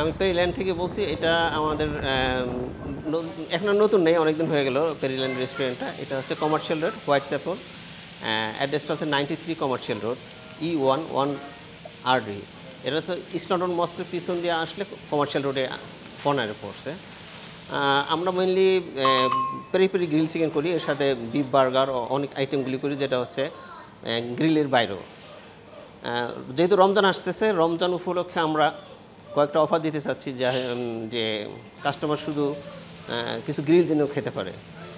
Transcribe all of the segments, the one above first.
আমি পেরিল্যান্ড থেকে বলছি এটা আমাদের এখন নতুন নেই অনেকদিন হয়ে গেল পেরিল্যান্ড রেস্টুরেন্টটা এটা হচ্ছে কমার্শিয়াল রোড হোয়াইট স্যাপল অ্যাড্রেসটা হচ্ছে ninety three commercial road E one one R D এটা হচ্ছে ইস্টন মস্কের পিছন দিয়ে আসলে কমার্শিয়াল রোডে কর্নারে পড়ছে আমরা mainly peri peri grill chicken করি এর সাথে বিফ বার্গার অনেক আইটেমগুলি করি যেটা হচ্ছে গ্রিলের বাইরেও যেহেতু রমজান আসতেছে রমজান উপলক্ষে আমরা কয়েকটা অফার দিতে চাচ্ছি যা যে কাস্টমার শুধু কিছু গ্রিল যেন খেতে পারে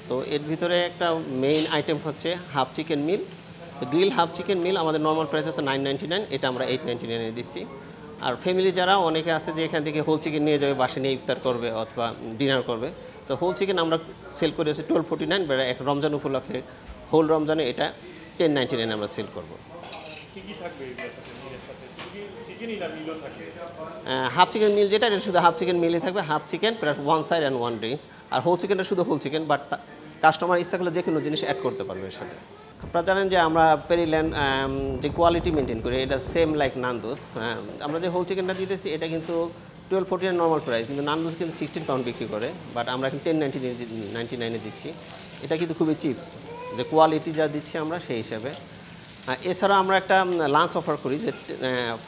তো এর ভিতরে একটা মেইন আইটেম হচ্ছে হাফ চিকেন মিল তো গ্রিল হাফ চিকেন মিল আমাদের নর্মাল প্রাইস হচ্ছে নাইন নাইনটি নাইন এটা আমরা এইট নাইনটি নাইনে দিচ্ছি আর ফ্যামিলি যারা অনেকে আছে যে এখান থেকে হোল চিকেন নিয়ে যাবে বাসে নিয়ে ইফতার করবে অথবা ডিনার করবে তো হোল চিকেন আমরা সেল করে হচ্ছে টুয়েলভ ফোর্টি নাইন এক রমজান উপলক্ষে হোল রমজানে এটা টেন নাইনটি নাইন আমরা সেল করবো হাফ চিকেন মিল যেটা এটা শুধু হাফ চিকেন মিলই থাকবে half chicken plus one side and one drinks আর হোল চিকেনটা শুধু হোল চিকেন বাট কাস্টমার ইচ্ছা করলে যে কোনো জিনিস অ্যাড করতে পারবে এর সাথে আপনারা জানেন যে আমরা পেরিল্যান্ড যে কোয়ালিটি মেনটেন করি এটা সেম লাইক নান্দোস আমরা যে হোল চিকেনটা দিতেছি এটা কিন্তু টুয়েলভ ফোর্টি নর্মাল প্রাইস কিন্তু নান্দোস কিন্তু সিক্সটিন পাউন্ড বিক্রি করে বাট আমরা কিন্তু টেন নাইনটি নাইনটি নাইনে দিচ্ছি এটা কিন্তু খুবই চিপ যে কোয়ালিটি যা দিচ্ছি আমরা সেই হিসাবে এছাড়া আমরা একটা লাঞ্চ অফার করি যে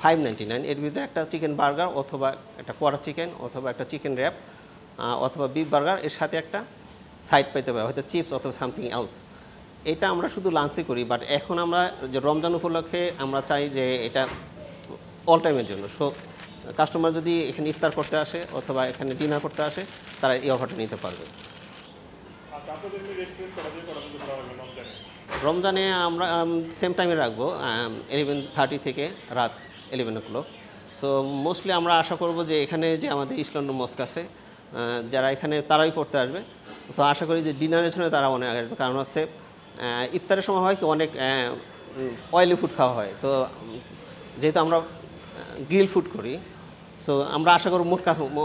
ফাইভ নাইনটি নাইন এর ভিতরে একটা চিকেন বার্গার অথবা একটা কোয়ারা চিকেন অথবা একটা চিকেন র্যাপ অথবা বিফ বার্গার এর সাথে একটা সাইড পেতে পারে হয়তো চিপস অথবা সামথিং এলস এটা আমরা শুধু লাঞ্চই করি বাট এখন আমরা যে রমজান উপলক্ষে আমরা চাই যে এটা অল টাইমের জন্য সো কাস্টমার যদি এখানে ইফতার করতে আসে অথবা এখানে ডিনার করতে আসে তারা এই অফারটা নিতে পারবে আচ্ছা, রমজানে আমরা সেম টাইমে রাখবো ইলেভেন থার্টি থেকে রাত ইলেভেন ও সো মোস্টলি আমরা আশা করব যে এখানে যে আমাদের ইসলাম মস্ক আছে যারা এখানে তারাই পড়তে আসবে তো আশা করি যে ডিনারের জন্য তারা অনেক আগে কারণ হচ্ছে ইফতারের সময় হয় কি অনেক অয়েলি ফুড খাওয়া হয় তো যেহেতু আমরা গ্রিল ফুড করি সো আমরা আশা করব মোট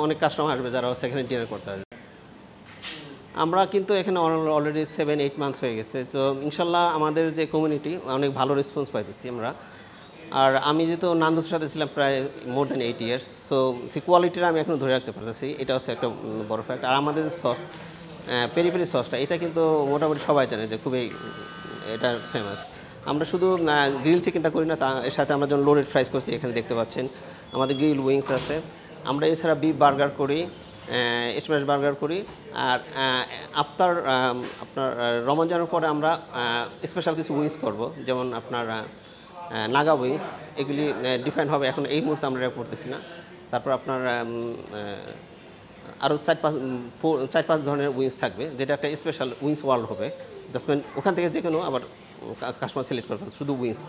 অনেক কাস্টমার আসবে যারা হচ্ছে এখানে ডিনার করতে আসবে আমরা কিন্তু এখানে অলরেডি সেভেন এইট মান্থস হয়ে গেছে তো ইনশাল্লাহ আমাদের যে কমিউনিটি অনেক ভালো রেসপন্স পাইতেছি আমরা আর আমি যেহেতু নান্দুর সাথে ছিলাম প্রায় more than eight years so সে কোয়ালিটিটা আমি এখনও ধরে রাখতে পারতেছি এটা হচ্ছে একটা বড় ফ্যাক্ট আর আমাদের সস পেরি পেরি সসটা এটা কিন্তু মোটামুটি সবাই জানে যে খুবই এটা ফেমাস আমরা শুধু গ্রিল চিকেনটা করি না তার সাথে আমরা যেমন লোডেড ফ্রাইস করছি এখানে দেখতে পাচ্ছেন আমাদের গ্রিল উইংস আছে আমরা এছাড়া বিফ বার্গার করি স্ম্যাশ বার্গার করি আর আপনার আপনার রমজানের পরে আমরা স্পেশাল কিছু উইংস করব যেমন আপনার নাগা উইংস এগুলি ডিফাইন হবে এখন এই মুহূর্তে আমরা করতেছি না তারপর আপনার আরও চার পাঁচ চার পাঁচ ধরনের উইংস থাকবে যেটা একটা স্পেশাল উইংস ওয়ার্ল্ড হবে জাস্ট ওখান থেকে যে কোনো আবার কাস্টমার সিলেক্ট করবেন শুধু উইংস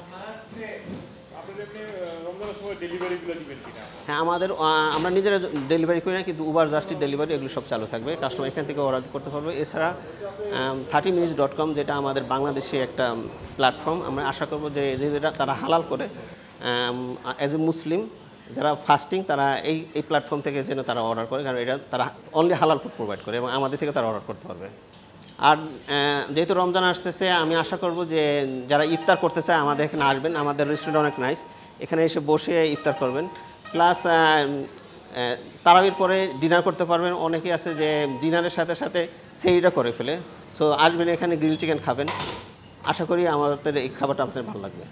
হ্যাঁ আমাদের আমরা নিজেরা ডেলিভারি করি না কিন্তু উবার জাস্টির ডেলিভারি এগুলো সব চালু থাকবে কাস্টমার এখান থেকে অর্ডার করতে পারবে এছাড়া থার্টি মিনিটস ডট কম যেটা আমাদের বাংলাদেশি একটা প্ল্যাটফর্ম আমরা আশা করব যে যেটা তারা হালাল করে অ্যাজ এ মুসলিম যারা ফাস্টিং তারা এই এই প্ল্যাটফর্ম থেকে যেন তারা অর্ডার করে কারণ এটা তারা অনলি হালাল ফুড প্রোভাইড করে এবং আমাদের থেকে তারা অর্ডার করতে পারবে আর যেহেতু রমজান আসতেছে আমি আশা করব যে যারা ইফতার করতে চায় আমাদের এখানে আসবেন আমাদের রেস্টুরেন্ট অনেক নাইস এখানে এসে বসে ইফতার করবেন প্লাস তারাবির পরে ডিনার করতে পারবেন অনেকে আছে যে ডিনারের সাথে সাথে সেইটা করে ফেলে সো আসবেন এখানে গ্রিল চিকেন খাবেন আশা করি আমাদের এই খাবারটা আপনাদের ভালো লাগবে